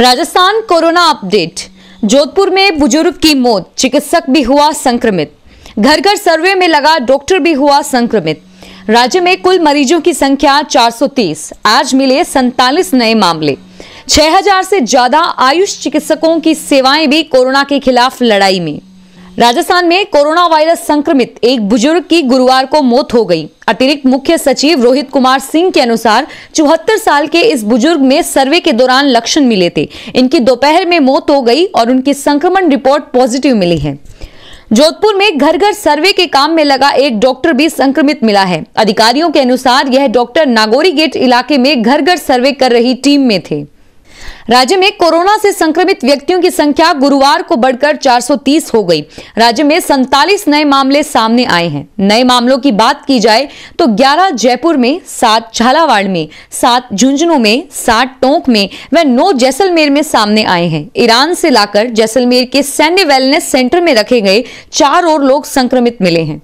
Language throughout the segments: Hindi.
राजस्थान कोरोना अपडेट जोधपुर में बुजुर्ग की मौत चिकित्सक भी हुआ संक्रमित घर घर सर्वे में लगा डॉक्टर भी हुआ संक्रमित राज्य में कुल मरीजों की संख्या 430 आज मिले सैतालीस नए मामले 6000 से ज्यादा आयुष चिकित्सकों की सेवाएं भी कोरोना के खिलाफ लड़ाई में राजस्थान में कोरोना वायरस संक्रमित एक बुजुर्ग की गुरुवार को मौत हो गई अतिरिक्त मुख्य सचिव रोहित कुमार सिंह के अनुसार चौहत्तर साल के इस बुजुर्ग में सर्वे के दौरान लक्षण मिले थे इनकी दोपहर में मौत हो गई और उनकी संक्रमण रिपोर्ट पॉजिटिव मिली है जोधपुर में घर घर सर्वे के काम में लगा एक डॉक्टर भी संक्रमित मिला है अधिकारियों के अनुसार यह डॉक्टर नागोरी गेट इलाके में घर घर सर्वे कर रही टीम में थे राज्य में कोरोना से संक्रमित व्यक्तियों की संख्या गुरुवार को बढ़कर 430 हो गई राज्य में सैतालीस नए मामले सामने आए हैं नए मामलों की बात की जाए तो 11 जयपुर में सात झालावाड़ में सात झुंझुनू में सात टोंक में व नौ जैसलमेर में सामने आए हैं ईरान से लाकर जैसलमेर के सैन्य वेलनेस सेंटर में रखे गए चार और लोग संक्रमित मिले हैं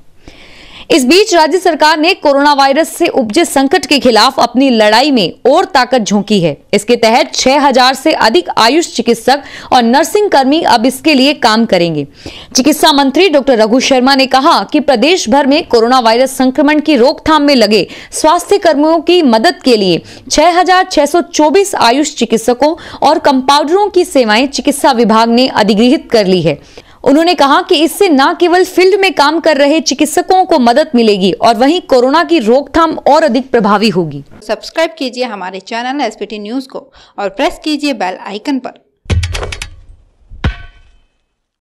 इस बीच राज्य सरकार ने कोरोना वायरस से उपजे संकट के खिलाफ अपनी लड़ाई में और ताकत झोंकी है इसके तहत 6000 से अधिक आयुष चिकित्सक और नर्सिंग कर्मी अब इसके लिए काम करेंगे चिकित्सा मंत्री डॉक्टर रघु शर्मा ने कहा कि प्रदेश भर में कोरोना वायरस संक्रमण की रोकथाम में लगे स्वास्थ्य कर्मियों की मदद के लिए छह आयुष चिकित्सकों और कंपाउंडरों की सेवाएं चिकित्सा विभाग ने अधिगृहित कर ली है उन्होंने कहा कि इससे न केवल फील्ड में काम कर रहे चिकित्सकों को मदद मिलेगी और वहीं कोरोना की रोकथाम और अधिक प्रभावी होगी सब्सक्राइब कीजिए हमारे चैनल एस न्यूज को और प्रेस कीजिए बेल आइकन पर